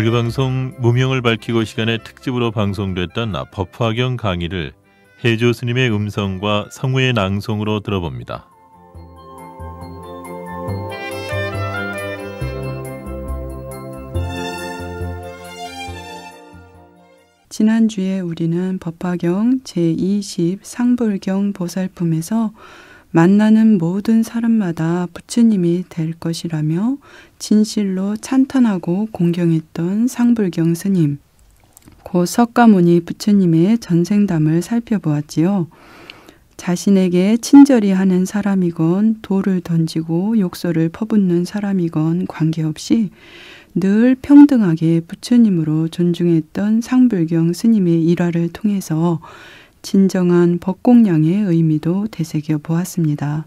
불교방송 무명을 밝히고 시간에 특집으로 방송됐던 법화경 강의를 해조 스님의 음성과 성우의 낭송으로 들어봅니다. 지난주에 우리는 법화경 제20 상불경 보살품에서 만나는 모든 사람마다 부처님이 될 것이라며 진실로 찬탄하고 공경했던 상불경 스님. 고 석가모니 부처님의 전생담을 살펴보았지요. 자신에게 친절히 하는 사람이건 돌을 던지고 욕설을 퍼붓는 사람이건 관계없이 늘 평등하게 부처님으로 존중했던 상불경 스님의 일화를 통해서 진정한 법공양의 의미도 되새겨 보았습니다.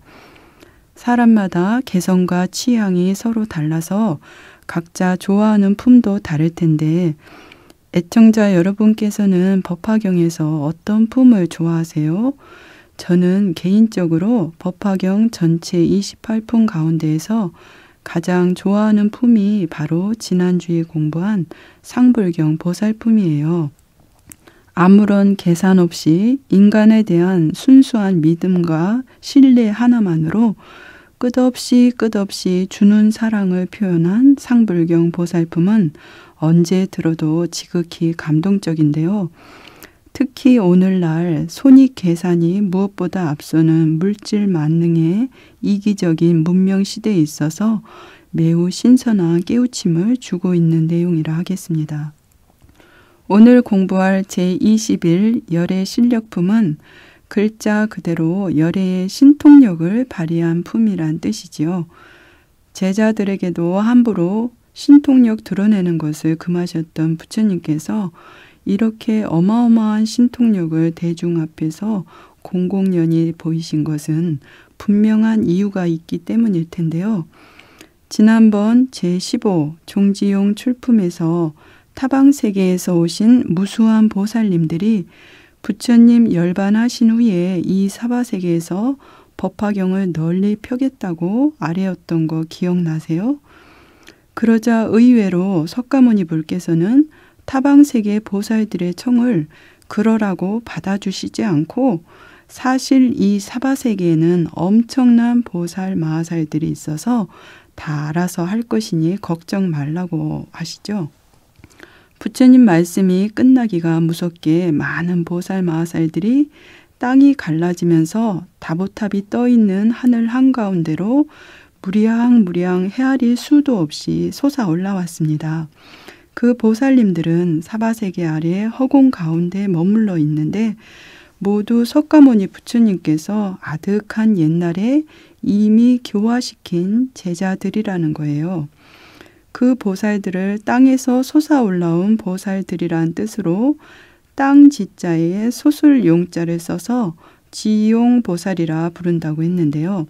사람마다 개성과 취향이 서로 달라서 각자 좋아하는 품도 다를 텐데 애청자 여러분께서는 법화경에서 어떤 품을 좋아하세요? 저는 개인적으로 법화경 전체 28품 가운데에서 가장 좋아하는 품이 바로 지난주에 공부한 상불경 보살품이에요. 아무런 계산 없이 인간에 대한 순수한 믿음과 신뢰 하나만으로 끝없이 끝없이 주는 사랑을 표현한 상불경 보살품은 언제 들어도 지극히 감동적인데요. 특히 오늘날 손익 계산이 무엇보다 앞서는 물질 만능의 이기적인 문명 시대에 있어서 매우 신선한 깨우침을 주고 있는 내용이라 하겠습니다. 오늘 공부할 제21 열의 실력품은 글자 그대로 열의 신통력을 발휘한 품이란 뜻이지요. 제자들에게도 함부로 신통력 드러내는 것을 금하셨던 부처님께서 이렇게 어마어마한 신통력을 대중 앞에서 공공연히 보이신 것은 분명한 이유가 있기 때문일 텐데요. 지난번 제15 종지용 출품에서 타방 세계에서 오신 무수한 보살님들이 부처님 열반하신 후에 이 사바 세계에서 법화경을 널리 펴겠다고 아래였던 거 기억나세요? 그러자 의외로 석가모니 불께서는 타방 세계 보살들의 청을 그러라고 받아주시지 않고 사실 이 사바 세계에는 엄청난 보살 마하살들이 있어서 다 알아서 할 것이니 걱정 말라고 하시죠. 부처님 말씀이 끝나기가 무섭게 많은 보살 마하살들이 땅이 갈라지면서 다보탑이 떠 있는 하늘 한가운데로 무량무량 헤아릴 수도 없이 솟아 올라왔습니다. 그 보살님들은 사바세계 아래 허공 가운데 머물러 있는데 모두 석가모니 부처님께서 아득한 옛날에 이미 교화시킨 제자들이라는 거예요. 그 보살들을 땅에서 솟아올라온 보살들이란 뜻으로 땅 지자에 소술 용자를 써서 지용 보살이라 부른다고 했는데요.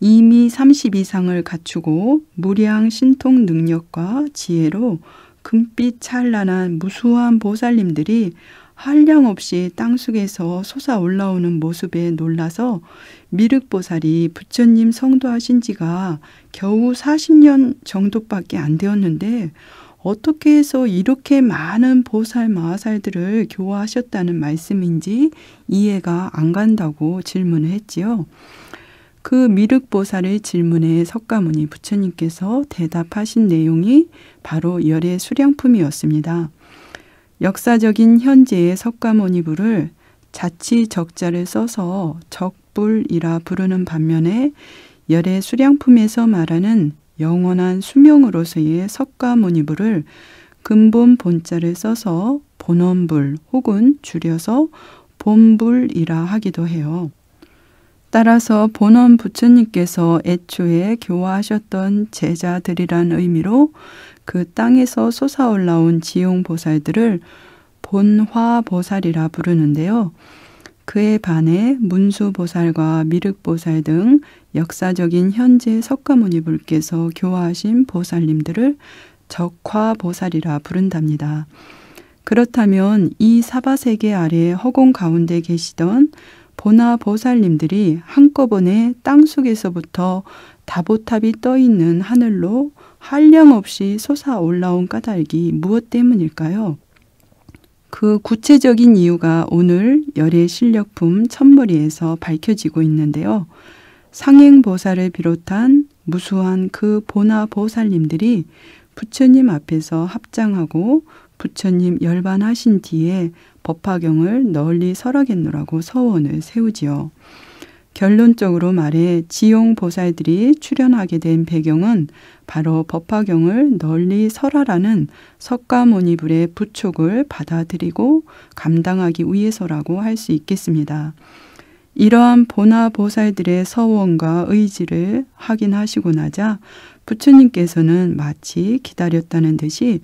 이미 32상을 갖추고 무량 신통 능력과 지혜로 금빛 찬란한 무수한 보살님들이 한량 없이 땅속에서 솟아 올라오는 모습에 놀라서 미륵보살이 부처님 성도하신 지가 겨우 40년 정도밖에 안 되었는데 어떻게 해서 이렇게 많은 보살 마하살들을 교화하셨다는 말씀인지 이해가 안 간다고 질문을 했지요. 그 미륵보살의 질문에 석가모니 부처님께서 대답하신 내용이 바로 열의 수량품이었습니다. 역사적인 현재의 석가모니부를 자치 적자를 써서 적불이라 부르는 반면에 열의 수량품에서 말하는 영원한 수명으로서의 석가모니부를 근본 본자를 써서 본원불 혹은 줄여서 본불이라 하기도 해요. 따라서 본원 부처님께서 애초에 교화하셨던 제자들이란 의미로 그 땅에서 솟아올라온 지용 보살들을 본화 보살이라 부르는데요. 그에 반해 문수 보살과 미륵 보살 등 역사적인 현재 석가모니 불께서 교화하신 보살님들을 적화 보살이라 부른답니다. 그렇다면 이 사바세계 아래 허공 가운데 계시던 보나 보살님들이 한꺼번에 땅속에서부터 다보탑이 떠 있는 하늘로 한량없이 솟아 올라온 까닭이 무엇 때문일까요? 그 구체적인 이유가 오늘 열의 실력품 첫머리에서 밝혀지고 있는데요. 상행보살을 비롯한 무수한 그 보나보살님들이 부처님 앞에서 합장하고 부처님 열반하신 뒤에 법화경을 널리 설하겠노라고 서원을 세우지요. 결론적으로 말해 지용 보살들이 출연하게 된 배경은 바로 법화경을 널리 설하라는 석가모니불의 부촉을 받아들이고 감당하기 위해서라고 할 수 있겠습니다. 이러한 보나 보살들의 서원과 의지를 확인하시고 나자 부처님께서는 마치 기다렸다는 듯이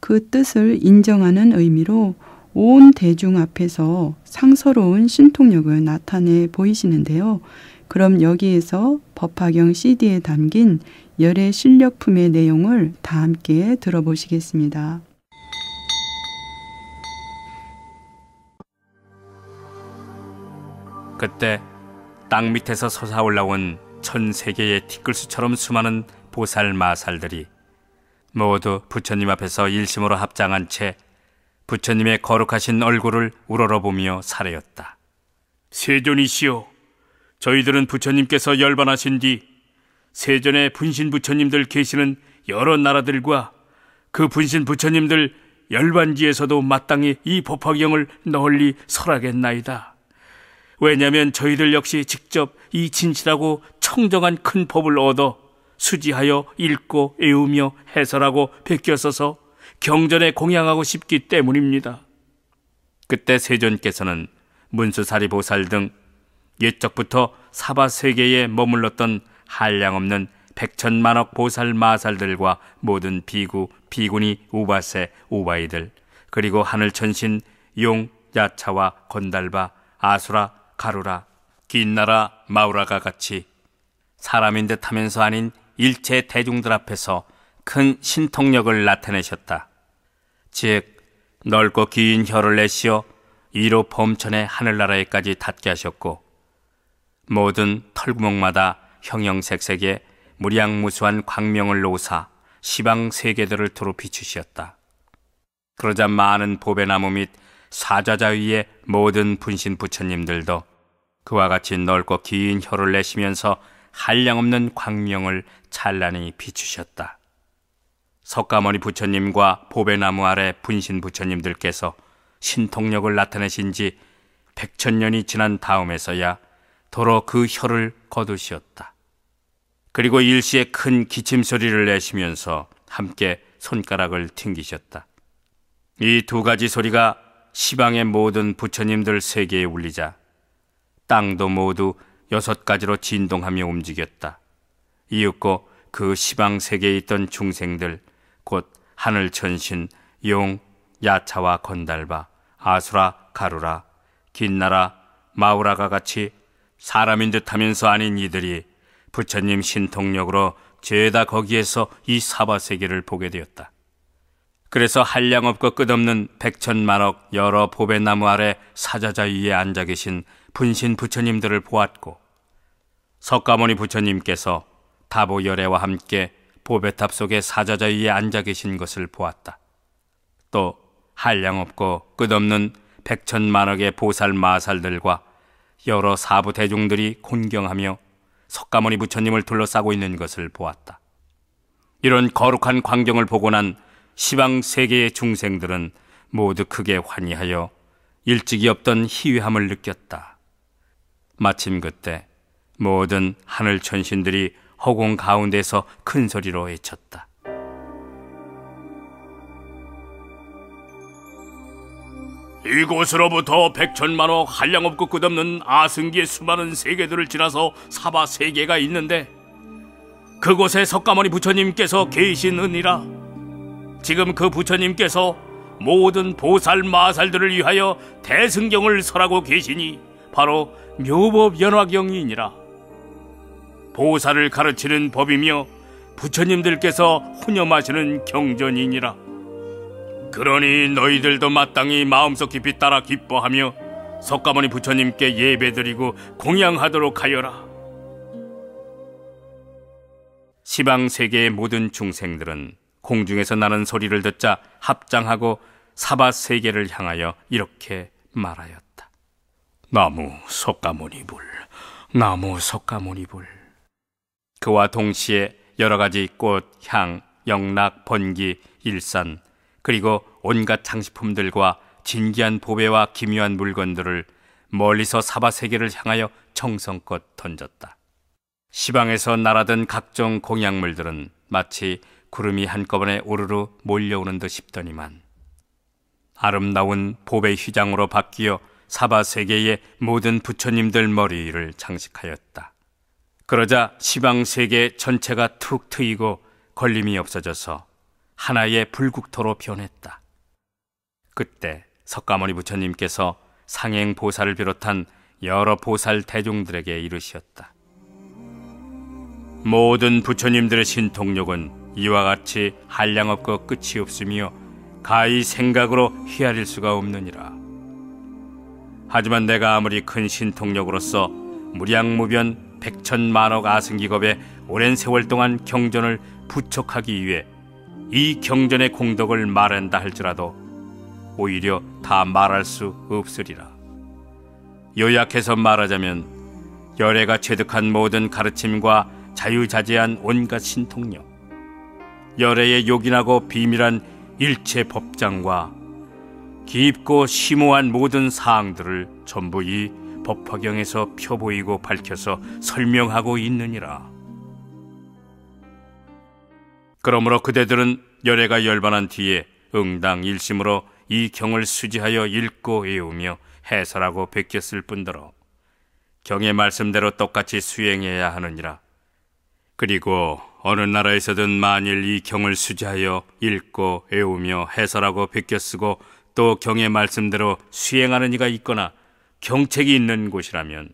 그 뜻을 인정하는 의미로 온 대중 앞에서 상서로운 신통력을 나타내 보이시는데요. 그럼 여기에서 법화경 CD에 담긴 열의 실력품의 내용을 다 함께 들어보시겠습니다. 그때 땅 밑에서 솟아 올라온 천세 계의 티끌수처럼 수많은 보살 마살들이 모두 부처님 앞에서 일심으로 합장한 채 부처님의 거룩하신 얼굴을 우러러보며 사례였다. 세존이시오 저희들은 부처님께서 열반하신 뒤세전의 분신 부처님들 계시는 여러 나라들과 그 분신 부처님들 열반지에서도 마땅히 이 법화경을 널리 설하겠나이다. 왜냐하면 저희들 역시 직접 이 진실하고 청정한 큰 법을 얻어 수지하여 읽고 애우며 해설하고 베껴서서 경전에 공양하고 싶기 때문입니다. 그때 세존께서는 문수사리 보살 등 옛적부터 사바 세계에 머물렀던 한량없는 백천만억 보살 마살들과 모든 비구, 비구니, 우바세, 우바이들 그리고 하늘 천신, 용, 야차와 건달바, 아수라, 가루라, 긴나라, 마우라가 같이 사람인 듯 하면서 아닌 일체 대중들 앞에서 큰 신통력을 나타내셨다. 즉 넓고 긴 혀를 내시어 이로 범천의 하늘나라에까지 닿게 하셨고 모든 털구멍마다 형형색색의 무량무수한 광명을 놓으사 시방 세계들을 두루 비추시었다. 그러자 많은 보배나무 및 사자자 위의 모든 분신 부처님들도 그와 같이 넓고 긴 혀를 내시면서 한량없는 광명을 찬란히 비추셨다. 석가모니 부처님과 보배나무 아래 분신 부처님들께서 신통력을 나타내신 지 백천년이 지난 다음에서야 도로 그 혀를 거두시었다. 그리고 일시에 큰 기침 소리를 내시면서 함께 손가락을 튕기셨다. 이 두 가지 소리가 시방의 모든 부처님들 세계에 울리자 땅도 모두 여섯 가지로 진동하며 움직였다. 이윽고 그 시방 세계에 있던 중생들 곧 하늘 천신 용, 야차와 건달바, 아수라, 가루라, 긴나라, 마우라가 같이 사람인 듯하면서 아닌 이들이 부처님 신통력으로 죄다 거기에서 이 사바 세계를 보게 되었다. 그래서 한량 없고 끝없는 백천만억 여러 보배나무 아래 사자자 위에 앉아 계신 분신 부처님들을 보았고 석가모니 부처님께서 다보열애와 함께 보배탑 속에 사자자 위에 앉아 계신 것을 보았다. 또 한량없고 끝없는 백천만억의 보살 마살들과 여러 사부 대중들이 곤경하며 석가모니 부처님을 둘러싸고 있는 것을 보았다. 이런 거룩한 광경을 보고 난 시방 세계의 중생들은 모두 크게 환희하여 일찍이 없던 희위함을 느꼈다. 마침 그때 모든 하늘 천신들이 허공 가운데서 큰 소리로 외쳤다. 이곳으로부터 백천만호 한량없고 끝없는 아승기의 수많은 세계들을 지나서 사바 세계가 있는데 그곳에 석가모니 부처님께서 계시느니라 지금 그 부처님께서 모든 보살 마살들을 위하여 대승경을 설하고 계시니 바로 묘법 연화경이니라 보사를 가르치는 법이며 부처님들께서 혼념하시는 경전이니라. 그러니 너희들도 마땅히 마음속 깊이 따라 기뻐하며 석가모니 부처님께 예배드리고 공양하도록 하여라. 시방 세계의 모든 중생들은 공중에서 나는 소리를 듣자 합장하고 사바 세계를 향하여 이렇게 말하였다. 나무 석가모니불, 나무 석가모니불. 그와 동시에 여러 가지 꽃, 향, 영락, 번기, 일산, 그리고 온갖 장식품들과 진귀한 보배와 기묘한 물건들을 멀리서 사바 세계를 향하여 정성껏 던졌다. 시방에서 날아든 각종 공약물들은 마치 구름이 한꺼번에 오르르 몰려오는 듯 싶더니만 아름다운 보배 휘장으로 바뀌어 사바 세계의 모든 부처님들 머리를 장식하였다. 그러자 시방 세계 전체가 툭 트이고 걸림이 없어져서 하나의 불국토로 변했다. 그때 석가모니 부처님께서 상행 보살을 비롯한 여러 보살 대중들에게 이르시었다 모든 부처님들의 신통력은 이와 같이 한량 없고 끝이 없으며 가히 생각으로 휘아릴 수가 없느니라. 하지만 내가 아무리 큰 신통력으로서 무량무변 백천만억 아승기겁의 오랜 세월 동안 경전을 부척하기 위해 이 경전의 공덕을 말한다 할지라도 오히려 다 말할 수 없으리라. 요약해서 말하자면 열애가 취득한 모든 가르침과 자유자재한 온갖 신통력, 열애의 요긴하고 비밀한 일체 법장과 깊고 심오한 모든 사항들을 전부 이 법화경에서 펴보이고 밝혀서 설명하고 있느니라. 그러므로 그대들은 열애가 열반한 뒤에 응당 일심으로 이 경을 수지하여 읽고 외우며 해설하고 베꼈을 뿐더러 경의 말씀대로 똑같이 수행해야 하느니라. 그리고 어느 나라에서든 만일 이 경을 수지하여 읽고 외우며 해설하고 베껴 쓰고 또 경의 말씀대로 수행하는 이가 있거나 경책이 있는 곳이라면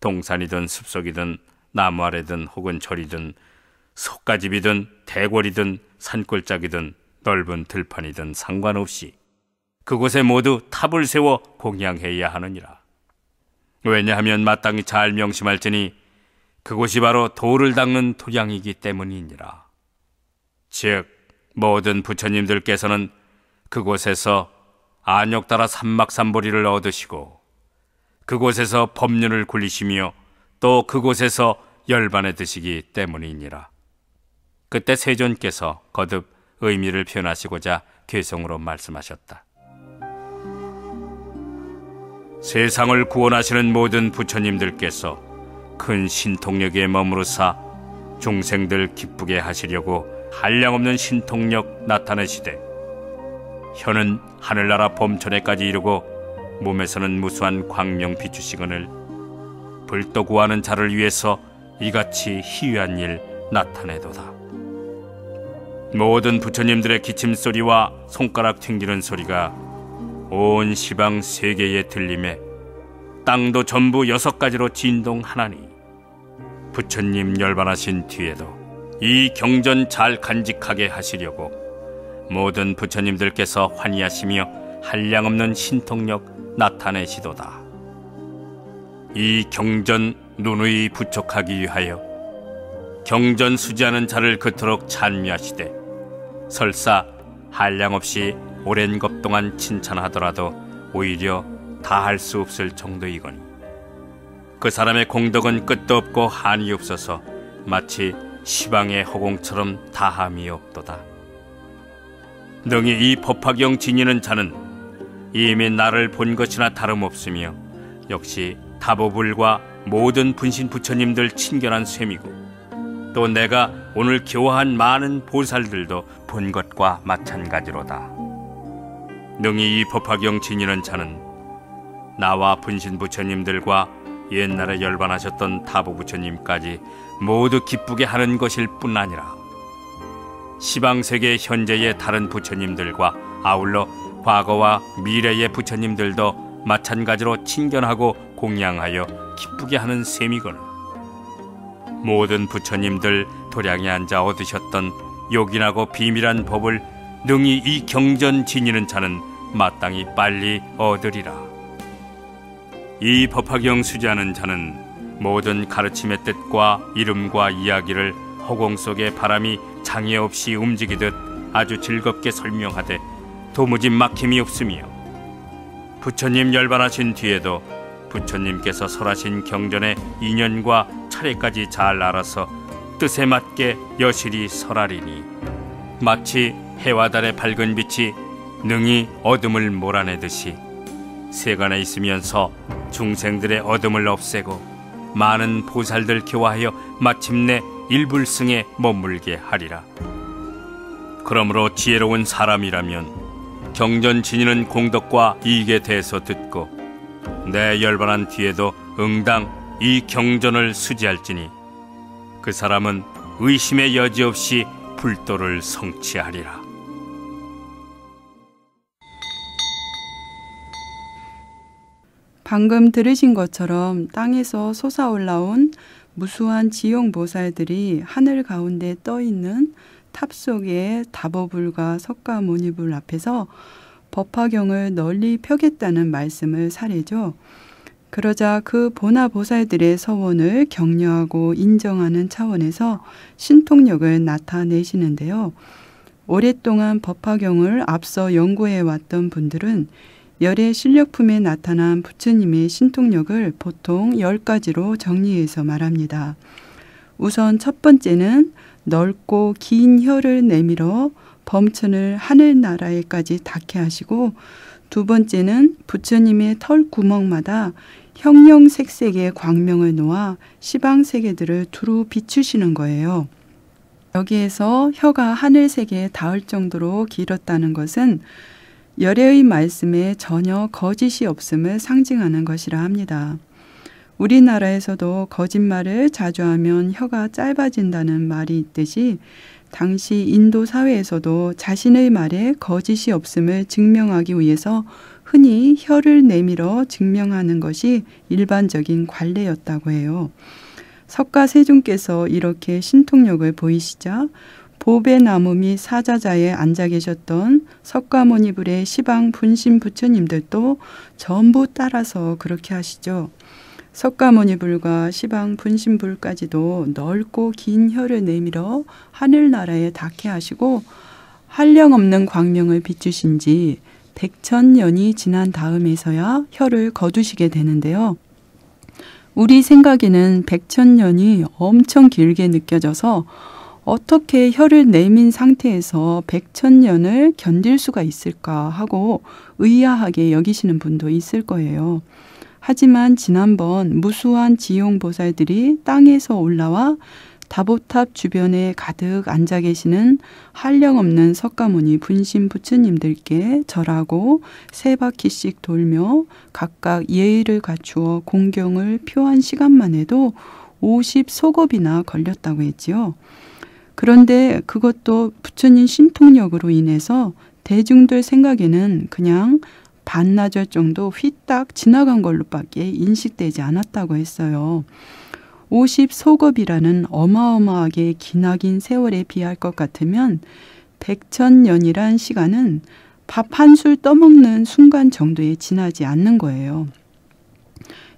동산이든 숲속이든 나무 아래든 혹은 절이든 속가집이든 대궐이든 산골짜기든 넓은 들판이든 상관없이 그곳에 모두 탑을 세워 공양해야 하느니라. 왜냐하면 마땅히 잘 명심할지니 그곳이 바로 돌을 닦는 토양이기 때문이니라. 즉 모든 부처님들께서는 그곳에서 안욕 따라 삼막삼보리를 얻으시고 그곳에서 법률을 굴리시며 또 그곳에서 열반에 드시기 때문이니라. 그때 세존께서 거듭 의미를 표현하시고자 개성으로 말씀하셨다. 세상을 구원하시는 모든 부처님들께서 큰 신통력에 머무르사 중생들 기쁘게 하시려고 한량없는 신통력 나타내시되 현은 하늘나라 범천에까지 이르고 몸에서는 무수한 광명 비추시건을 불도 구하는 자를 위해서 이같이 희유한 일 나타내도다. 모든 부처님들의 기침 소리와 손가락 튕기는 소리가 온 시방 세계에 들림에 땅도 전부 여섯 가지로 진동하나니 부처님 열반하신 뒤에도 이 경전 잘 간직하게 하시려고 모든 부처님들께서 환희하시며 한량없는 신통력 나타내시도다. 이 경전 누누이 부촉하기 위하여 경전 수지하는 자를 그토록 찬미하시되 설사 한량 없이 오랜 것 동안 칭찬하더라도 오히려 다할 수 없을 정도이건 그 사람의 공덕은 끝도 없고 한이 없어서 마치 시방의 허공처럼 다함이 없도다. 능히 이 법화경 지니는 자는 이미 나를 본 것이나 다름없으며 역시 타보불과 모든 분신 부처님들 친견한 셈이고 또 내가 오늘 교화한 많은 보살들도 본 것과 마찬가지로다. 능히 이 법화경 지니는 자는 나와 분신 부처님들과 옛날에 열반하셨던 타보 부처님까지 모두 기쁘게 하는 것일 뿐 아니라 시방 세계 현재의 다른 부처님들과 아울러 과거와 미래의 부처님들도 마찬가지로 친견하고 공양하여 기쁘게 하는 셈이거 모든 부처님들 도량에 앉아 얻으셨던 요긴하고 비밀한 법을 능히 이 경전 지니는 자는 마땅히 빨리 얻으리라 이 법화경 수지하는 자는 모든 가르침의 뜻과 이름과 이야기를 허공 속의 바람이 장애 없이 움직이듯 아주 즐겁게 설명하되 도무지 막힘이 없으며 부처님 열반하신 뒤에도 부처님께서 설하신 경전의 인연과 차례까지 잘 알아서 뜻에 맞게 여실히 설하리니 마치 해와 달의 밝은 빛이 능히 어둠을 몰아내듯이 세간에 있으면서 중생들의 어둠을 없애고 많은 보살들 교화하여 마침내 일불승에 머물게 하리라. 그러므로 지혜로운 사람이라면 경전 지니는 공덕과 이익에 대해서 듣고 내 열반한 뒤에도 응당 이 경전을 수지할지니 그 사람은 의심의 여지 없이 불도를 성취하리라. 방금 들으신 것처럼 땅에서 솟아올라온 무수한 지용 보살들이 하늘 가운데 떠 있는 탑속에 다버불과 석가모니불 앞에서 법화경을 널리 펴겠다는 말씀을 사례죠. 그러자 그 보나보살들의 서원을 격려하고 인정하는 차원에서 신통력을 나타내시는데요. 오랫동안 법화경을 앞서 연구해 왔던 분들은 열의 실력품에 나타난 부처님의 신통력을 보통 열가지로 정리해서 말합니다. 우선 첫 번째는 넓고 긴 혀를 내밀어 범천을 하늘나라에까지 닿게 하시고 두 번째는 부처님의 털 구멍마다 형형색색의 광명을 놓아 시방 세계들을 두루 비추시는 거예요. 여기에서 혀가 하늘색에 닿을 정도로 길었다는 것은 열애의 말씀에 전혀 거짓이 없음을 상징하는 것이라 합니다. 우리나라에서도 거짓말을 자주 하면 혀가 짧아진다는 말이 있듯이 당시 인도 사회에서도 자신의 말에 거짓이 없음을 증명하기 위해서 흔히 혀를 내밀어 증명하는 것이 일반적인 관례였다고 해요. 석가 세종께서 이렇게 신통력을 보이시자 보배 나무 및 사자자에 앉아 계셨던 석가모니불의 시방 분신 부처님들도 전부 따라서 그렇게 하시죠. 석가모니불과 시방 분신불까지도 넓고 긴 혀를 내밀어 하늘나라에 닿게 하시고 한령 없는 광명을 비추신 지 백천년이 지난 다음에서야 혀를 거두시게 되는데요. 우리 생각에는 백천년이 엄청 길게 느껴져서 어떻게 혀를 내민 상태에서 백천년을 견딜 수가 있을까 하고 의아하게 여기시는 분도 있을 거예요. 하지만 지난번 무수한 지용 보살들이 땅에서 올라와 다보탑 주변에 가득 앉아 계시는 한령 없는 석가모니 분신 부처님들께 절하고 세 바퀴씩 돌며 각각 예의를 갖추어 공경을 표한 시간만 해도 50소급이나 걸렸다고 했지요. 그런데 그것도 부처님 신통력으로 인해서 대중들 생각에는 그냥 반나절 정도 휘딱 지나간 걸로밖에 인식되지 않았다고 했어요. 50 소급이라는 어마어마하게 기나긴 세월에 비할 것 같으면 백천년이란 시간은 밥 한 술 떠먹는 순간 정도에 지나지 않는 거예요.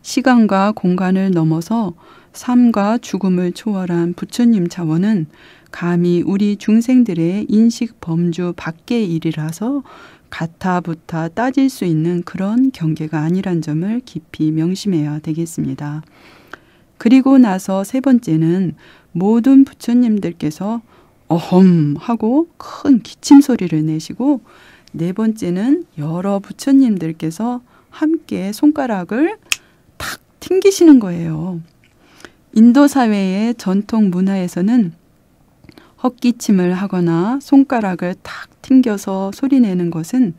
시간과 공간을 넘어서 삶과 죽음을 초월한 부처님 차원은 감히 우리 중생들의 인식 범주 밖의 일이라서 가타부타 따질 수 있는 그런 경계가 아니란 점을 깊이 명심해야 되겠습니다. 그리고 나서 세 번째는 모든 부처님들께서 어험 하고 큰 기침 소리를 내시고 네 번째는 여러 부처님들께서 함께 손가락을 탁 튕기시는 거예요. 인도 사회의 전통 문화에서는 헛기침을 하거나 손가락을 탁 튕겨서 소리내는 것은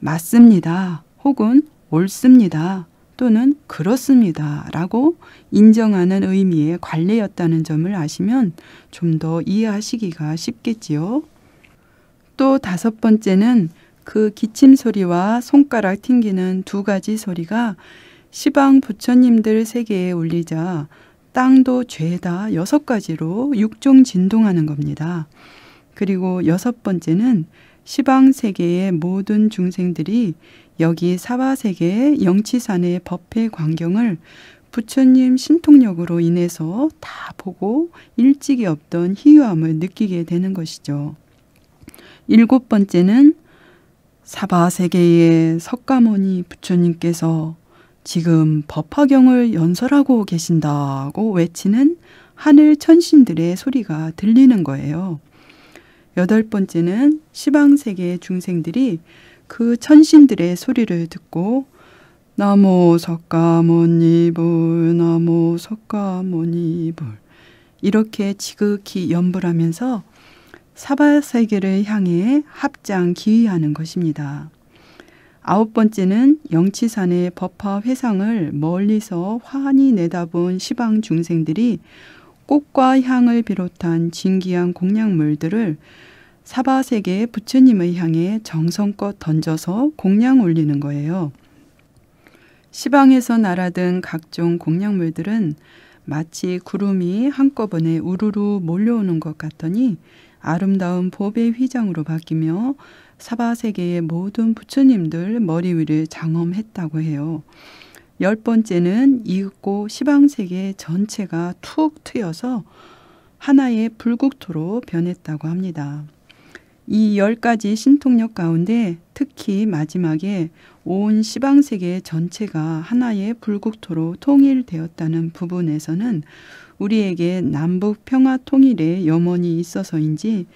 맞습니다. 혹은 옳습니다. 또는 그렇습니다. 라고 인정하는 의미의 관례였다는 점을 아시면 좀 더 이해하시기가 쉽겠지요. 또 다섯 번째는 그 기침 소리와 손가락 튕기는 두 가지 소리가 시방 부처님들 세계에 울리자 땅도 죄다 여섯 가지로 육종 진동하는 겁니다. 그리고 여섯 번째는 시방 세계의 모든 중생들이 여기 사바 세계의 영치산의 법회 광경을 부처님 신통력으로 인해서 다 보고 일찍이 없던 희유함을 느끼게 되는 것이죠. 일곱 번째는 사바 세계의 석가모니 부처님께서 지금 법화경을 연설하고 계신다고 외치는 하늘 천신들의 소리가 들리는 거예요. 여덟 번째는 시방 세계의 중생들이 그 천신들의 소리를 듣고 나모 석가모니불 나모 석가모니불 이렇게 지극히 연불하면서 사바세계를 향해 합장 기의하는 것입니다. 아홉 번째는 영치산의 법화 회상을 멀리서 환히 내다본 시방 중생들이 꽃과 향을 비롯한 진귀한 공양물들을 사바세계 부처님의 향에 정성껏 던져서 공양 올리는 거예요. 시방에서 날아든 각종 공양물들은 마치 구름이 한꺼번에 우르르 몰려오는 것 같더니 아름다운 법의 휘장으로 바뀌며 사바 세계의 모든 부처님들 머리 위를 장엄했다고 해요. 열 번째는 이윽고 시방 세계 전체가 툭 트여서 하나의 불국토로 변했다고 합니다. 이 열 가지 신통력 가운데 특히 마지막에 온 시방 세계 전체가 하나의 불국토로 통일되었다는 부분에서는 우리에게 남북 평화 통일의 염원이 있어서인지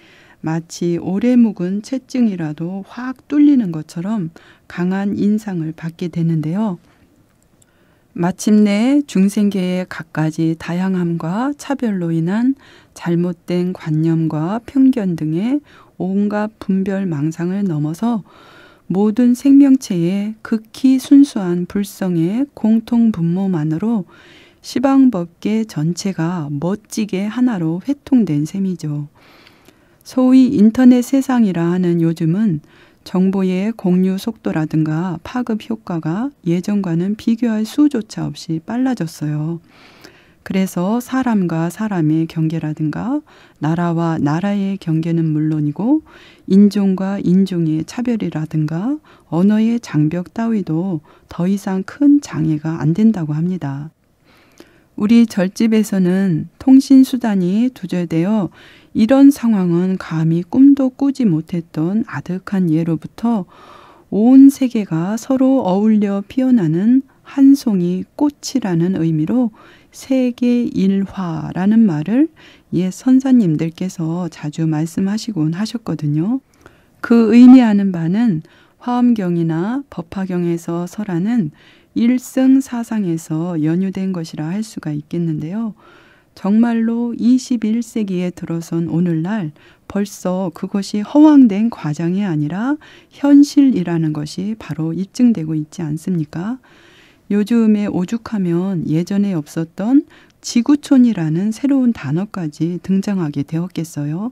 마치 오래 묵은 채증이라도 확 뚫리는 것처럼 강한 인상을 받게 되는데요. 마침내 중생계의 갖가지 다양함과 차별로 인한 잘못된 관념과 편견 등의 온갖 분별 망상을 넘어서 모든 생명체의 극히 순수한 불성의 공통 분모만으로 시방법계 전체가 멋지게 하나로 회통된 셈이죠. 소위 인터넷 세상이라 하는 요즘은 정보의 공유 속도라든가 파급 효과가 예전과는 비교할 수조차 없이 빨라졌어요. 그래서 사람과 사람의 경계라든가 나라와 나라의 경계는 물론이고 인종과 인종의 차별이라든가 언어의 장벽 따위도 더 이상 큰 장애가 안 된다고 합니다. 우리 절집에서는 통신수단이 두절되어 이런 상황은 감히 꿈도 꾸지 못했던 아득한 예로부터 온 세계가 서로 어울려 피어나는 한 송이 꽃이라는 의미로 세계일화라는 말을 옛 선사님들께서 자주 말씀하시곤 하셨거든요. 그 의미하는 바는 화엄경이나 법화경에서 설하는 일승사상에서 연유된 것이라 할 수가 있겠는데요. 정말로 21세기에 들어선 오늘날 벌써 그것이 허황된 과정이 아니라 현실이라는 것이 바로 입증되고 있지 않습니까? 요즘에 오죽하면 예전에 없었던 지구촌이라는 새로운 단어까지 등장하게 되었겠어요.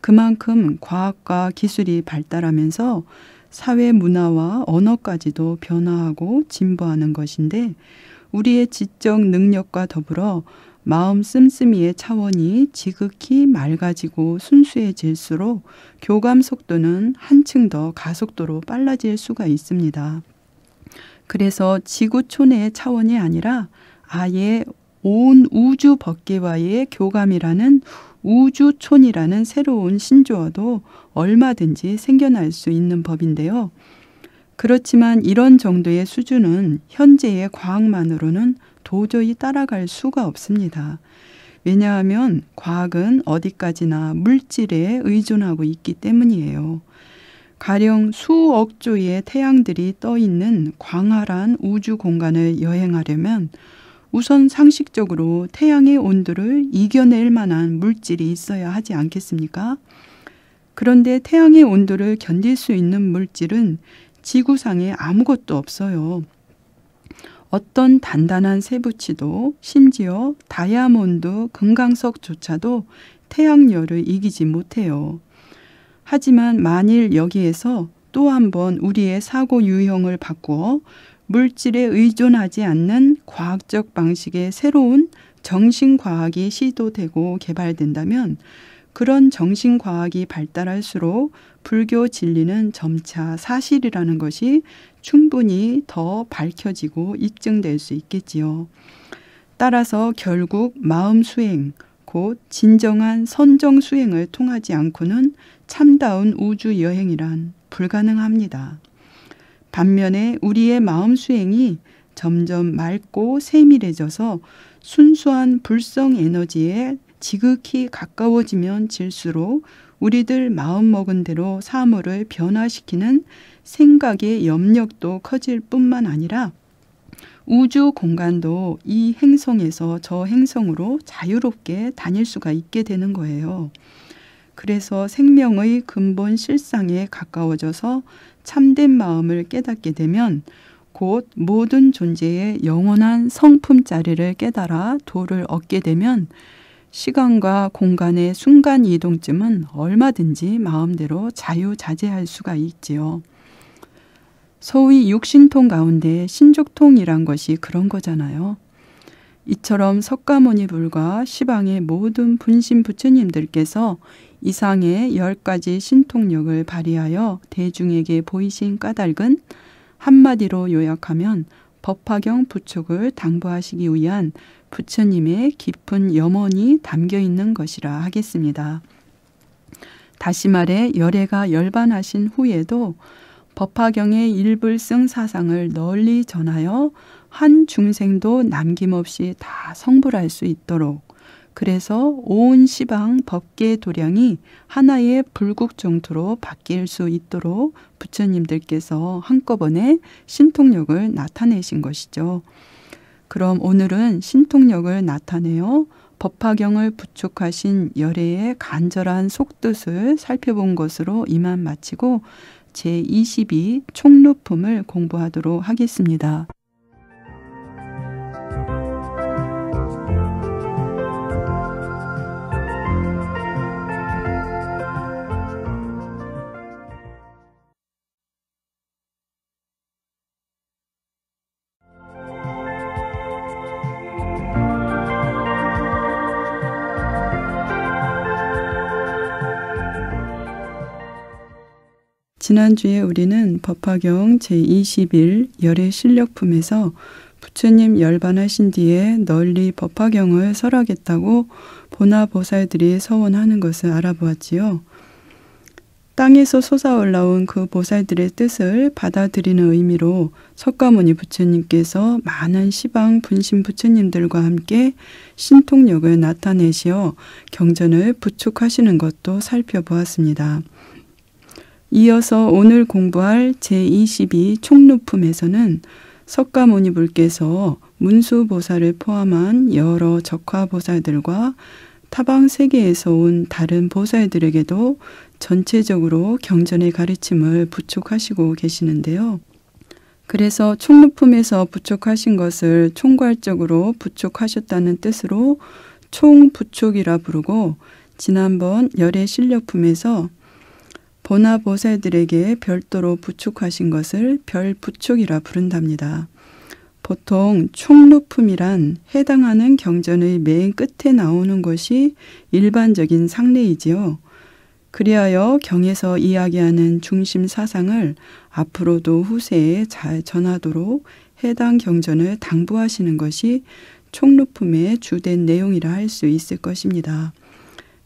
그만큼 과학과 기술이 발달하면서 사회 문화와 언어까지도 변화하고 진보하는 것인데 우리의 지적 능력과 더불어 마음 씀씀이의 차원이 지극히 맑아지고 순수해질수록 교감 속도는 한층 더 가속도로 빨라질 수가 있습니다. 그래서 지구촌의 차원이 아니라 아예 온 우주 법계와의 교감이라는 우주촌이라는 새로운 신조어도 얼마든지 생겨날 수 있는 법인데요. 그렇지만 이런 정도의 수준은 현재의 과학만으로는 도저히 따라갈 수가 없습니다. 왜냐하면 과학은 어디까지나 물질에 의존하고 있기 때문이에요. 가령 수억 조의 태양들이 떠 있는 광활한 우주 공간을 여행하려면 우선 상식적으로 태양의 온도를 이겨낼 만한 물질이 있어야 하지 않겠습니까? 그런데 태양의 온도를 견딜 수 있는 물질은 지구상에 아무것도 없어요. 어떤 단단한 세부치도 심지어 다이아몬드, 금강석조차도 태양열을 이기지 못해요. 하지만 만일 여기에서 또 한번 우리의 사고 유형을 바꾸어 물질에 의존하지 않는 과학적 방식의 새로운 정신과학이 시도되고 개발된다면 그런 정신과학이 발달할수록 불교 진리는 점차 사실이라는 것이 충분히 더 밝혀지고 입증될 수 있겠지요. 따라서 결국 마음 수행, 곧 진정한 선정 수행을 통하지 않고는 참다운 우주 여행이란 불가능합니다. 반면에 우리의 마음 수행이 점점 맑고 세밀해져서 순수한 불성 에너지에 지극히 가까워지면 질수록 우리들 마음먹은 대로 사물을 변화시키는 생각의 염력도 커질 뿐만 아니라 우주 공간도 이 행성에서 저 행성으로 자유롭게 다닐 수가 있게 되는 거예요. 그래서 생명의 근본 실상에 가까워져서 참된 마음을 깨닫게 되면 곧 모든 존재의 영원한 성품 자리를 깨달아 도를 얻게 되면 시간과 공간의 순간 이동쯤은 얼마든지 마음대로 자유자재할 수가 있지요. 소위 육신통 가운데 신족통이란 것이 그런 거잖아요. 이처럼 석가모니 불과 시방의 모든 분신 부처님들께서 이상의 열 가지 신통력을 발휘하여 대중에게 보이신 까닭은 한마디로 요약하면 법화경 부촉을 당부하시기 위한 부처님의 깊은 염원이 담겨 있는 것이라 하겠습니다. 다시 말해 열애가 열반하신 후에도 법화경의 일불승 사상을 널리 전하여 한 중생도 남김없이 다 성불할 수 있도록 그래서 온 시방 법계 도량이 하나의 불국정토로 바뀔 수 있도록 부처님들께서 한꺼번에 신통력을 나타내신 것이죠. 그럼 오늘은 신통력을 나타내어 법화경을 부촉하신 열애의 간절한 속뜻을 살펴본 것으로 이만 마치고 제22 총루품을 공부하도록 하겠습니다. 지난주에 우리는 법화경 제21 열의 실력품에서 부처님 열반하신 뒤에 널리 법화경을 설하겠다고 보나보살들이 서원하는 것을 알아보았지요. 땅에서 솟아올라온 그 보살들의 뜻을 받아들이는 의미로 석가모니 부처님께서 많은 시방 분신 부처님들과 함께 신통력을 나타내시어 경전을 부축하시는 것도 살펴보았습니다. 이어서 오늘 공부할 제22 총루품에서는 석가모니불께서 문수보살을 포함한 여러 적화보살들과 타방 세계에서 온 다른 보살들에게도 전체적으로 경전의 가르침을 부촉하시고 계시는데요. 그래서 총루품에서 부촉하신 것을 총괄적으로 부촉하셨다는 뜻으로 총부촉이라 부르고 지난번 열의 실력품에서 보나보세들에게 별도로 부축하신 것을 별 부축이라 부른답니다. 보통 총로품이란 해당하는 경전의 맨 끝에 나오는 것이 일반적인 상례이지요. 그리하여 경에서 이야기하는 중심 사상을 앞으로도 후세에 잘 전하도록 해당 경전을 당부하시는 것이 총로품의 주된 내용이라 할 수 있을 것입니다.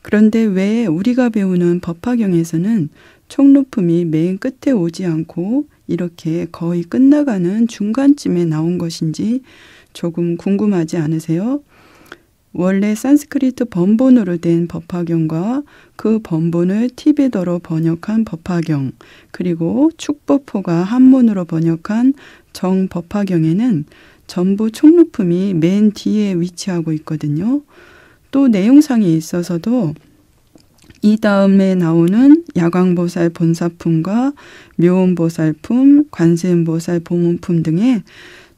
그런데 왜 우리가 배우는 법화경에서는 총높음이맨 끝에 오지 않고 이렇게 거의 끝나가는 중간쯤에 나온 것인지 조금 궁금하지 않으세요? 원래 산스크리트 번본으로 된 법화경과 그 번본을 티베더로 번역한 법화경, 그리고 축법포가 한문으로 번역한 정법화경에는 전부 총높음이맨 뒤에 위치하고 있거든요. 또 내용상에 있어서도 이 다음에 나오는 야광보살 본사품과 묘원보살품, 관세음보살 보문품 등의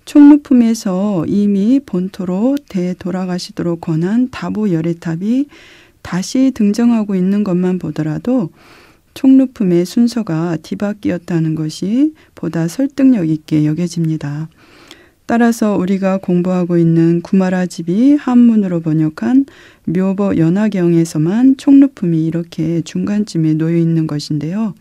총무품에서 이미 본토로 되돌아가시도록 권한 다보 열애탑이 다시 등장하고 있는 것만 보더라도 총루품의 순서가 뒤바뀌었다는 것이 보다 설득력 있게 여겨집니다. 따라서 우리가 공부하고 있는 구마라집이 한문으로 번역한 묘보 연화경에서만 총루품이 이렇게 중간쯤에 놓여 있는 것인데요.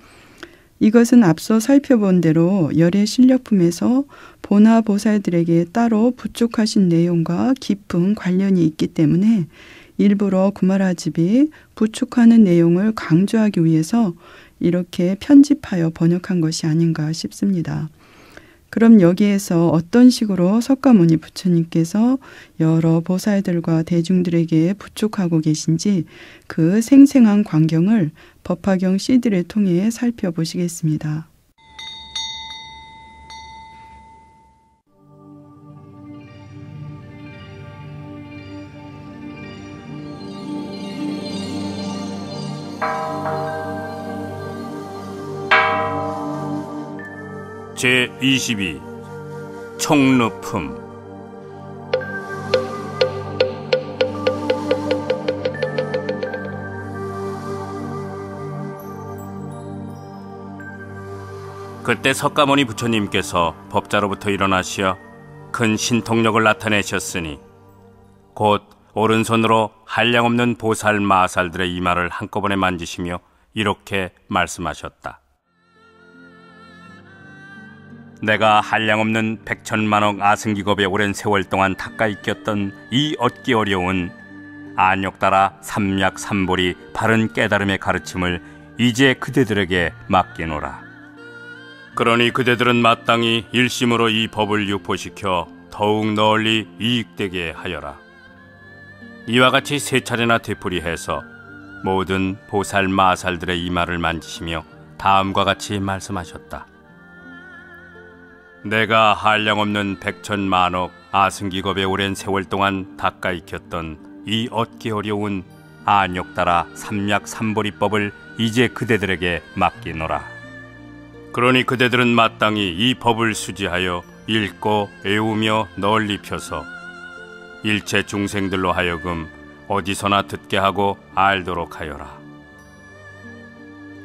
이것은 앞서 살펴본 대로 열의 실력품에서 보나 보살들에게 따로 부축하신 내용과 깊은 관련이 있기 때문에 일부러 구마라집이 부축하는 내용을 강조하기 위해서 이렇게 편집하여 번역한 것이 아닌가 싶습니다. 그럼 여기에서 어떤 식으로 석가모니 부처님께서 여러 보살들과 대중들에게 부축하고 계신지 그 생생한 광경을 법화경 CD를 통해 살펴보시겠습니다. 제22 총루품 그때 석가모니 부처님께서 법자로부터 일어나시어 큰 신통력을 나타내셨으니 곧 오른손으로 한량없는 보살 마살들의 이마를 한꺼번에 만지시며 이렇게 말씀하셨다. 내가 한량없는 백천만억 아승기겁에 오랜 세월 동안 닦아 익혔던 이 얻기 어려운 안역 따라 삼약 삼보리 바른 깨달음의 가르침을 이제 그대들에게 맡기노라. 그러니 그대들은 마땅히 일심으로 이 법을 유포시켜 더욱 널리 이익되게 하여라. 이와 같이 세 차례나 되풀이해서 모든 보살 마살들의 이마를 만지시며 다음과 같이 말씀하셨다. 내가 한량없는 백천만억 아승기겁의 오랜 세월 동안 닦아 익혔던 이 얻기 어려운 안욕 따라 삼약 삼보리법을 이제 그대들에게 맡기노라. 그러니 그대들은 마땅히 이 법을 수지하여 읽고 외우며 널리 펴서 일체 중생들로 하여금 어디서나 듣게 하고 알도록 하여라.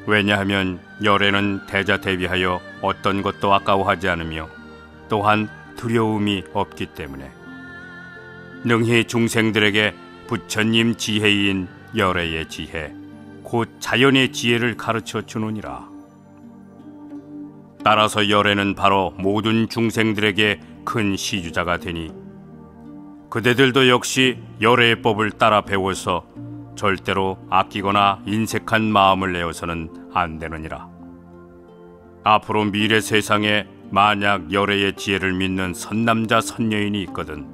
왜냐하면 열애는 대자 대비하여 어떤 것도 아까워하지 않으며 또한 두려움이 없기 때문에 능히 중생들에게 부처님 지혜인 열애의 지혜 곧 자연의 지혜를 가르쳐 주느니라 따라서 열애는 바로 모든 중생들에게 큰 시주자가 되니 그대들도 역시 열애의 법을 따라 배워서 절대로 아끼거나 인색한 마음을 내어서는 안 되느니라. 앞으로 미래 세상에 만약 열애의 지혜를 믿는 선남자 선녀인이 있거든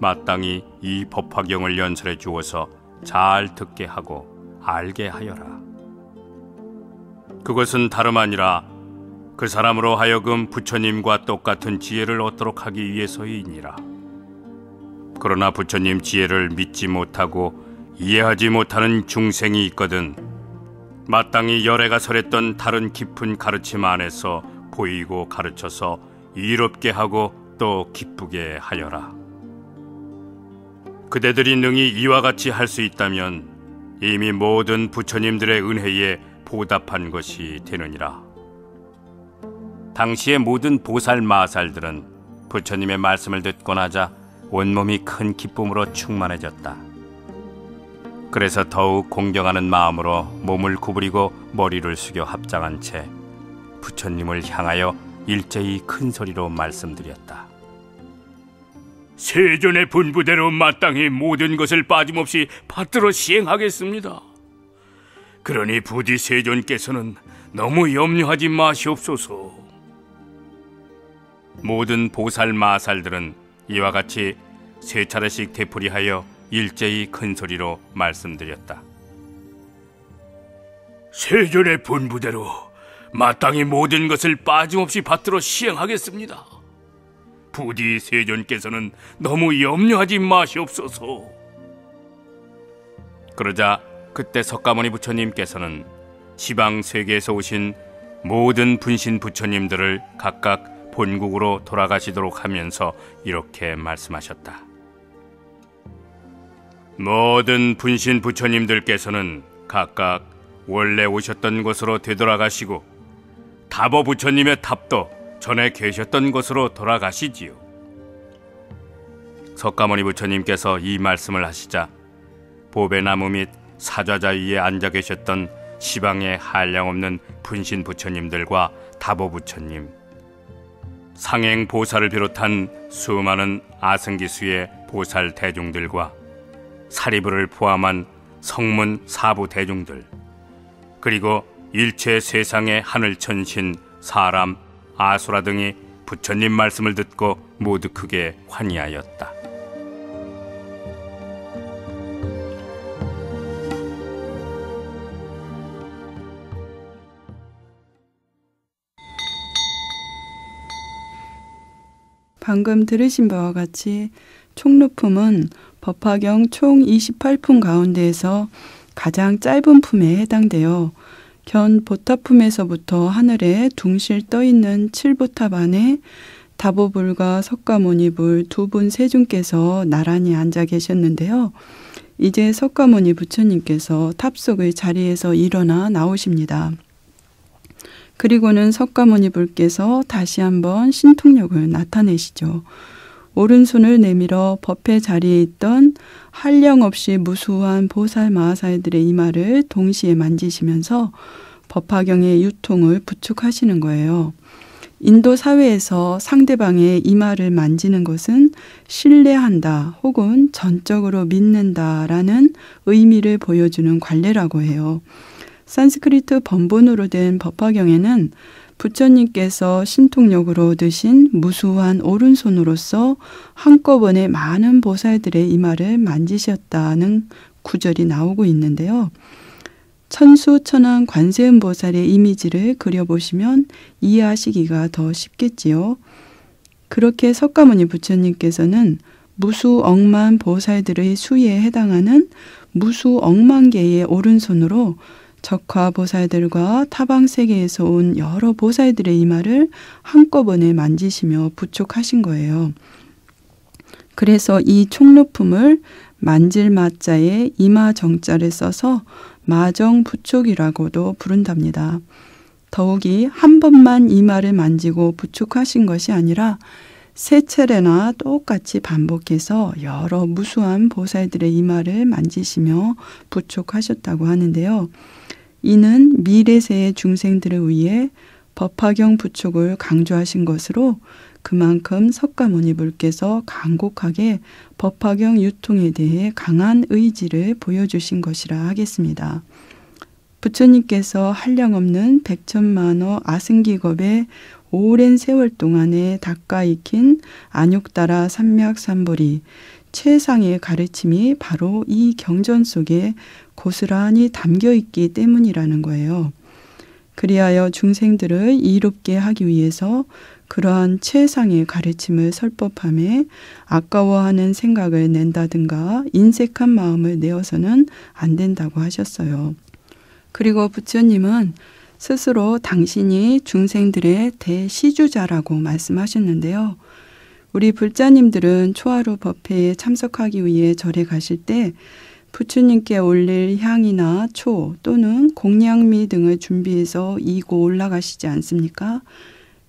마땅히 이 법화경을 연설해 주어서 잘 듣게 하고 알게 하여라. 그것은 다름 아니라 그 사람으로 하여금 부처님과 똑같은 지혜를 얻도록 하기 위해서이니라. 그러나 부처님 지혜를 믿지 못하고 이해하지 못하는 중생이 있거든 마땅히 열애가 설했던 다른 깊은 가르침 안에서 보이고 가르쳐서 이롭게 하고 또 기쁘게 하여라. 그대들이 능히 이와 같이 할 수 있다면 이미 모든 부처님들의 은혜에 보답한 것이 되느니라. 당시의 모든 보살 마살들은 부처님의 말씀을 듣곤하자 온몸이 큰 기쁨으로 충만해졌다. 그래서 더욱 공경하는 마음으로 몸을 구부리고 머리를 숙여 합장한 채 부처님을 향하여 일제히 큰 소리로 말씀드렸다. 세존의 분부대로 마땅히 모든 것을 빠짐없이 받들어 시행하겠습니다. 그러니 부디 세존께서는 너무 염려하지 마시옵소서. 모든 보살 마살들은 이와 같이 세 차례씩 되풀이하여 일제히 큰 소리로 말씀드렸다. 세존의 본부대로 마땅히 모든 것을 빠짐없이 받들어 시행하겠습니다. 부디 세존께서는 너무 염려하지 마시옵소서. 그러자 그때 석가모니 부처님께서는 지방 세계에서 오신 모든 분신 부처님들을 각각 본국으로 돌아가시도록 하면서 이렇게 말씀하셨다. 모든 분신 부처님들께서는 각각 원래 오셨던 곳으로 되돌아가시고 다보 부처님의 탑도 전에 계셨던 곳으로 돌아가시지요. 석가모니 부처님께서 이 말씀을 하시자 보배나무 및 사좌자 위에 앉아 계셨던 시방의 한량없는 분신 부처님들과 다보 부처님 상행 보살을 비롯한 수많은 아승기수의 보살 대중들과 사리부를 포함한 성문 사부 대중들 그리고 일체 세상의 하늘 천신 사람 아수라 등이 부처님 말씀을 듣고 모두 크게 환희하였다. 방금 들으신 바와 같이 총루품은 법화경 총 28품 가운데에서 가장 짧은 품에 해당되어 견 보타품에서부터 하늘에 둥실 떠 있는 칠보탑 안에 다보불과 석가모니불 두 분 세중께서 나란히 앉아 계셨는데요. 이제 석가모니 부처님께서 탑 속의 자리에서 일어나 나오십니다. 그리고는 석가모니 불께서 다시 한번 신통력을 나타내시죠. 오른손을 내밀어 법회 자리에 있던 한령 없이 무수한 보살 마하사이들의 이마를 동시에 만지시면서 법화경의 유통을 부축하시는 거예요. 인도 사회에서 상대방의 이마를 만지는 것은 신뢰한다 혹은 전적으로 믿는다라는 의미를 보여주는 관례라고 해요. 산스크리트 번본으로 된 법화경에는 부처님께서 신통력으로 드신 무수한 오른손으로서 한꺼번에 많은 보살들의 이마를 만지셨다는 구절이 나오고 있는데요. 천수천왕 관세음보살의 이미지를 그려보시면 이해하시기가 더 쉽겠지요. 그렇게 석가모니 부처님께서는 무수 억만 보살들의 수에 해당하는 무수 억만 개의 오른손으로 적화 보살들과 타방 세계에서 온 여러 보살들의 이마를 한꺼번에 만지시며 부촉하신 거예요. 그래서 이 총루품을 만질 마자에 이마 정자를 써서 마정 부촉이라고도 부른답니다. 더욱이 한 번만 이마를 만지고 부촉하신 것이 아니라 세 차례나 똑같이 반복해서 여러 무수한 보살들의 이마를 만지시며 부촉하셨다고 하는데요. 이는 미래세의 중생들을 위해 법화경 부촉을 강조하신 것으로 그만큼 석가모니불께서 간곡하게 법화경 유통에 대해 강한 의지를 보여주신 것이라 하겠습니다. 부처님께서 한량없는 백천만호 아승기겁의 오랜 세월 동안에 닦아 익힌 안욕따라 삼맥삼보리 최상의 가르침이 바로 이 경전 속에 고스란히 담겨 있기 때문이라는 거예요. 그리하여 중생들을 이롭게 하기 위해서 그러한 최상의 가르침을 설법함에 아까워하는 생각을 낸다든가 인색한 마음을 내어서는 안 된다고 하셨어요. 그리고 부처님은 스스로 당신이 중생들의 대시주자라고 말씀하셨는데요. 우리 불자님들은 초하루 법회에 참석하기 위해 절에 가실 때 부처님께 올릴 향이나 초 또는 공양미 등을 준비해서 이고 올라가시지 않습니까?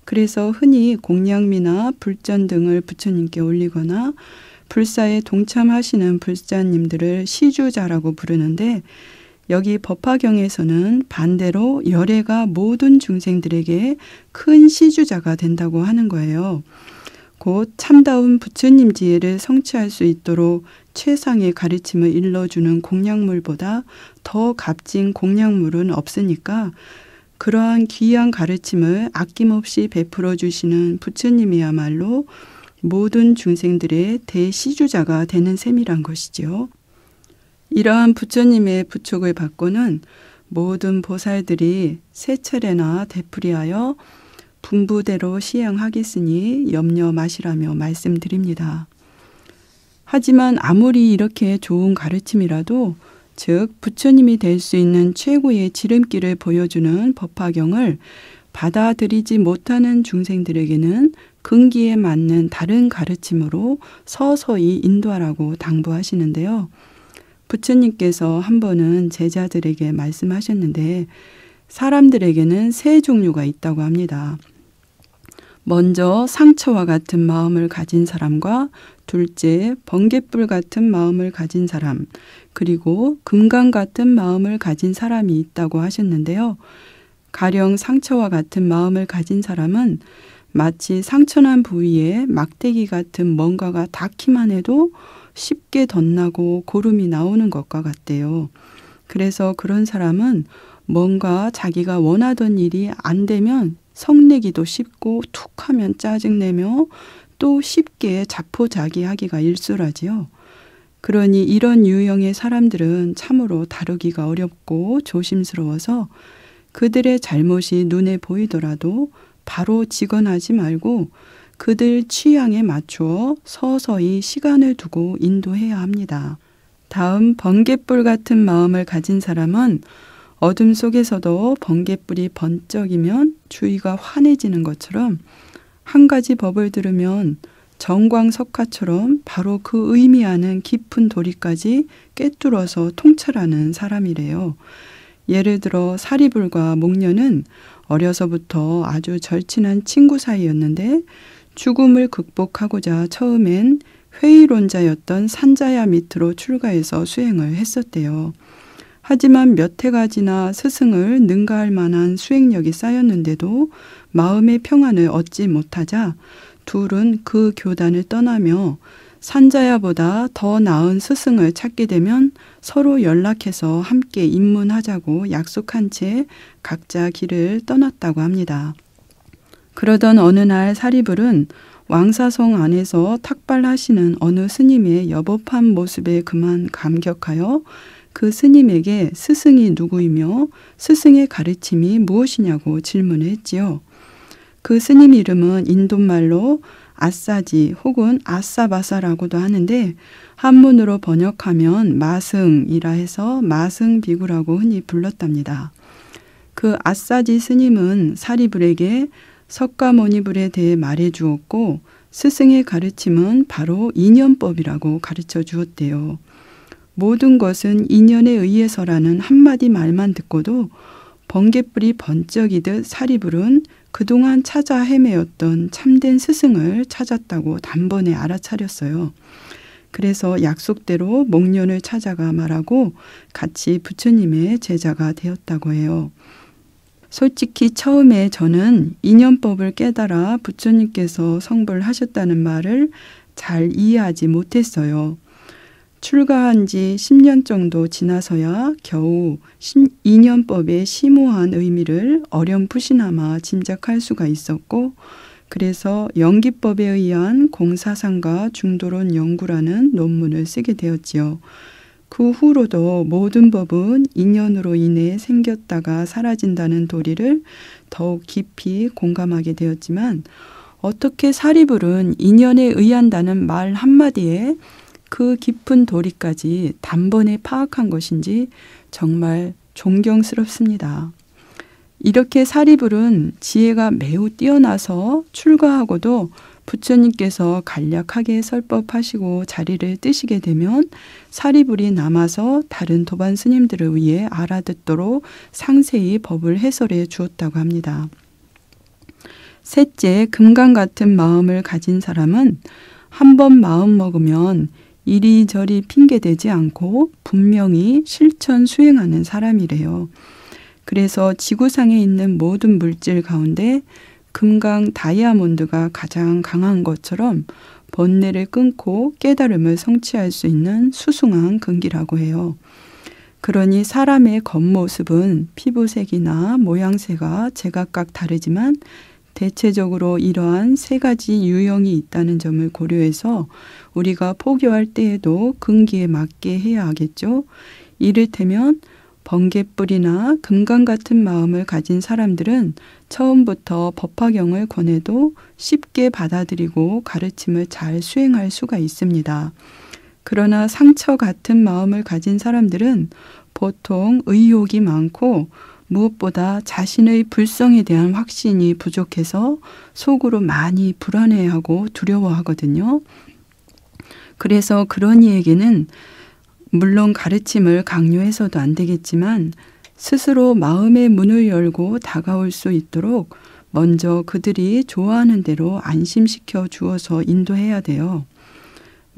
그래서 흔히 공양미나 불전 등을 부처님께 올리거나 불사에 동참하시는 불사님들을 시주자라고 부르는데 여기 법화경에서는 반대로 열애가 모든 중생들에게 큰 시주자가 된다고 하는 거예요. 곧 참다운 부처님 지혜를 성취할 수 있도록 최상의 가르침을 일러주는 공약물보다더 값진 공약물은 없으니까 그러한 귀한 가르침을 아낌없이 베풀어 주시는 부처님이야말로 모든 중생들의 대시주자가 되는 셈이란 것이지요. 이러한 부처님의 부촉을 받고는 모든 보살들이 세 차례나 되풀이하여 분부대로 시행하겠으니 염려 마시라며 말씀드립니다. 하지만 아무리 이렇게 좋은 가르침이라도 즉 부처님이 될 수 있는 최고의 지름길을 보여주는 법화경을 받아들이지 못하는 중생들에게는 근기에 맞는 다른 가르침으로 서서히 인도하라고 당부하시는데요. 부처님께서 한 번은 제자들에게 말씀하셨는데 사람들에게는 세 종류가 있다고 합니다. 먼저 상처와 같은 마음을 가진 사람과 둘째 번갯불 같은 마음을 가진 사람, 그리고 금강 같은 마음을 가진 사람이 있다고 하셨는데요. 가령 상처와 같은 마음을 가진 사람은 마치 상처난 부위에 막대기 같은 뭔가가 닿기만 해도 쉽게 덧나고 고름이 나오는 것과 같대요. 그래서 그런 사람은 뭔가 자기가 원하던 일이 안 되면 성내기도 쉽고 툭 하면 짜증내며 또 쉽게 자포자기하기가 일쑤라지요. 그러니 이런 유형의 사람들은 참으로 다루기가 어렵고 조심스러워서 그들의 잘못이 눈에 보이더라도 바로 직언하지 말고 그들 취향에 맞추어 서서히 시간을 두고 인도해야 합니다. 다음 번갯불 같은 마음을 가진 사람은 어둠 속에서도 번개불이 번쩍이면 주위가 환해지는 것처럼 한 가지 법을 들으면 정광석화처럼 바로 그 의미하는 깊은 도리까지 꿰뚫어서 통찰하는 사람이래요. 예를 들어 사리불과 목련은 어려서부터 아주 절친한 친구 사이였는데 죽음을 극복하고자 처음엔 회의론자였던 산자야 밑으로 출가해서 수행을 했었대요. 하지만 몇 해가 지나 스승을 능가할 만한 수행력이 쌓였는데도 마음의 평안을 얻지 못하자 둘은 그 교단을 떠나며 산자야보다 더 나은 스승을 찾게 되면 서로 연락해서 함께 입문하자고 약속한 채 각자 길을 떠났다고 합니다. 그러던 어느 날 사리불은 왕사성 안에서 탁발하시는 어느 스님의 여법한 모습에 그만 감격하여 그 스님에게 스승이 누구이며 스승의 가르침이 무엇이냐고 질문을 했지요. 그 스님 이름은 인도말로 아싸지 혹은 아싸바사라고도 하는데 한문으로 번역하면 마승이라 해서 마승 비구라고 흔히 불렀답니다. 그 아싸지 스님은 사리불에게 석가모니불에 대해 말해 주었고 스승의 가르침은 바로 인연법이라고 가르쳐 주었대요. 모든 것은 인연에 의해서라는 한마디 말만 듣고도 번개불이 번쩍이듯 사리불은 그동안 찾아 헤매었던 참된 스승을 찾았다고 단번에 알아차렸어요. 그래서 약속대로 목련을 찾아가 말하고 같이 부처님의 제자가 되었다고 해요. 솔직히 처음에 저는 인연법을 깨달아 부처님께서 성불하셨다는 말을 잘 이해하지 못했어요. 출가한 지 10년 정도 지나서야 겨우 2년법의 심오한 의미를 어렴풋이나마 짐작할 수가 있었고 그래서 연기법에 의한 공사상과 중도론 연구라는 논문을 쓰게 되었지요. 그 후로도 모든 법은 인연으로 인해 생겼다가 사라진다는 도리를 더욱 깊이 공감하게 되었지만 어떻게 사리불은 인연에 의한다는 말 한마디에 그 깊은 도리까지 단번에 파악한 것인지 정말 존경스럽습니다. 이렇게 사리불은 지혜가 매우 뛰어나서 출가하고도 부처님께서 간략하게 설법하시고 자리를 뜨시게 되면 사리불이 남아서 다른 도반 스님들을 위해 알아듣도록 상세히 법을 해설해 주었다고 합니다. 셋째, 금강 같은 마음을 가진 사람은 한 번 마음 먹으면 이리저리 핑계대지 않고 분명히 실천 수행하는 사람이래요. 그래서 지구상에 있는 모든 물질 가운데 금강 다이아몬드가 가장 강한 것처럼 번뇌를 끊고 깨달음을 성취할 수 있는 수승한 근기라고 해요. 그러니 사람의 겉모습은 피부색이나 모양새가 제각각 다르지만 대체적으로 이러한 세 가지 유형이 있다는 점을 고려해서 우리가 포교할 때에도 근기에 맞게 해야 하겠죠. 이를테면 번개뿔이나 금강 같은 마음을 가진 사람들은 처음부터 법화경을 권해도 쉽게 받아들이고 가르침을 잘 수행할 수가 있습니다. 그러나 상처 같은 마음을 가진 사람들은 보통 의욕이 많고 무엇보다 자신의 불성에 대한 확신이 부족해서 속으로 많이 불안해하고 두려워하거든요. 그래서 그런 이에게는 물론 가르침을 강요해서도 안 되겠지만 스스로 마음의 문을 열고 다가올 수 있도록 먼저 그들이 좋아하는 대로 안심시켜 주어서 인도해야 돼요.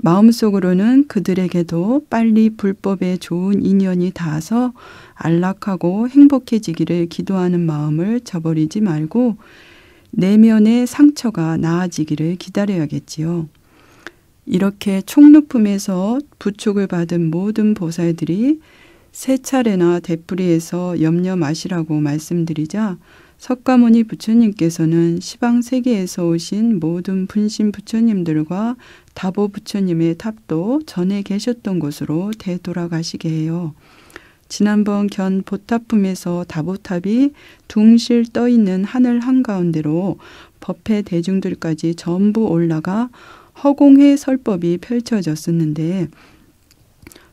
마음속으로는 그들에게도 빨리 불법에 좋은 인연이 닿아서 안락하고 행복해지기를 기도하는 마음을 저버리지 말고 내면의 상처가 나아지기를 기다려야겠지요. 이렇게 총루품에서 부축을 받은 모든 보살들이 세 차례나 대풀이에서 염려 마시라고 말씀드리자 석가모니 부처님께서는 시방 세계에서 오신 모든 분신 부처님들과 다보 부처님의 탑도 전에 계셨던 곳으로 되돌아가시게 해요. 지난번 견 보탑품에서 다보탑이 둥실 떠 있는 하늘 한가운데로 법회 대중들까지 전부 올라가 허공의 설법이 펼쳐졌었는데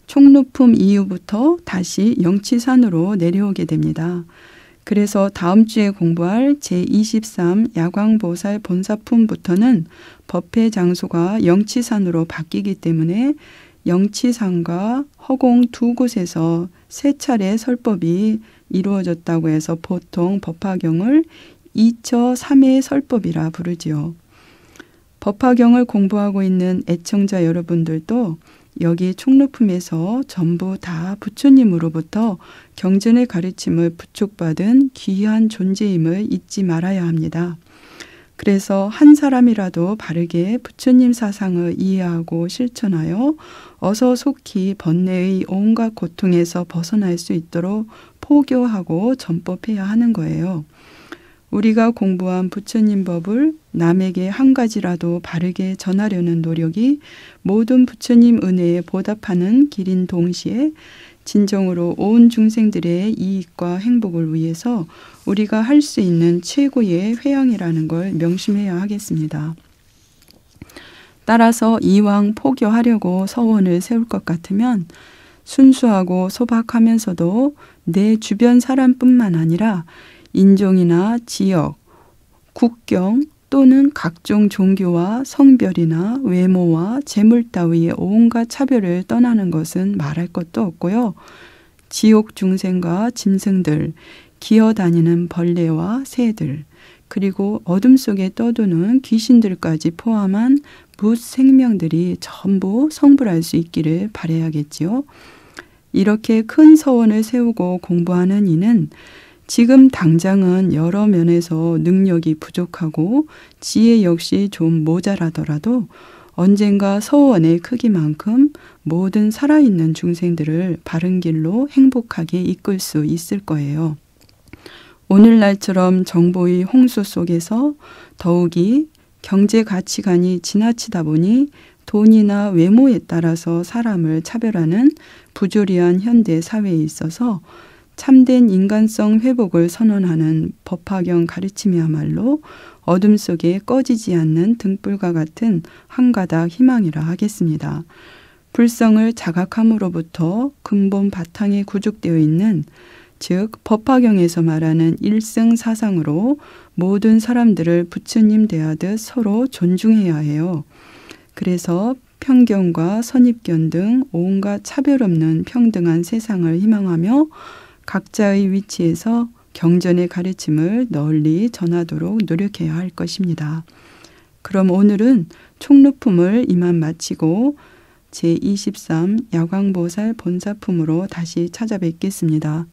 총높음 이후부터 다시 영치산으로 내려오게 됩니다. 그래서 다음 주에 공부할 제23 야광보살 본사품부터는 법회 장소가 영치산으로 바뀌기 때문에 영치산과 허공 두 곳에서 세 차례 설법이 이루어졌다고 해서 보통 법화경을 2처 3회 설법이라 부르지요. 법화경을 공부하고 있는 애청자 여러분들도 여기 총높음에서 전부 다 부처님으로부터 경전의 가르침을 부촉받은 귀한 존재임을 잊지 말아야 합니다. 그래서 한 사람이라도 바르게 부처님 사상을 이해하고 실천하여 어서 속히 번뇌의 온갖 고통에서 벗어날 수 있도록 포교하고 전법해야 하는 거예요. 우리가 공부한 부처님 법을 남에게 한 가지라도 바르게 전하려는 노력이 모든 부처님 은혜에 보답하는 길인 동시에 진정으로 온 중생들의 이익과 행복을 위해서 우리가 할 수 있는 최고의 회양이라는 걸 명심해야 하겠습니다. 따라서 이왕 포교하려고 서원을 세울 것 같으면 순수하고 소박하면서도 내 주변 사람뿐만 아니라 인종이나 지역, 국경 또는 각종 종교와 성별이나 외모와 재물 따위의 온갖 차별을 떠나는 것은 말할 것도 없고요. 지옥 중생과 짐승들, 기어다니는 벌레와 새들, 그리고 어둠 속에 떠도는 귀신들까지 포함한 무생명들이 전부 성불할 수 있기를 바래야겠지요. 이렇게 큰 서원을 세우고 공부하는 이는 지금 당장은 여러 면에서 능력이 부족하고 지혜 역시 좀 모자라더라도 언젠가 서원의 크기만큼 모든 살아있는 중생들을 바른 길로 행복하게 이끌 수 있을 거예요. 오늘날처럼 정보의 홍수 속에서 더욱이 경제 가치관이 지나치다 보니 돈이나 외모에 따라서 사람을 차별하는 부조리한 현대 사회에 있어서 참된 인간성 회복을 선언하는 법화경 가르침이야말로 어둠 속에 꺼지지 않는 등불과 같은 한가닥 희망이라 하겠습니다. 불성을 자각함으로부터 근본 바탕에 구축되어 있는 즉 법화경에서 말하는 일승 사상으로 모든 사람들을 부처님 대하듯 서로 존중해야 해요. 그래서 편견과 선입견 등 온갖 차별 없는 평등한 세상을 희망하며 각자의 위치에서 경전의 가르침을 널리 전하도록 노력해야 할 것입니다. 그럼 오늘은 총루품을 이만 마치고 제23 야광보살 본사품으로 다시 찾아뵙겠습니다.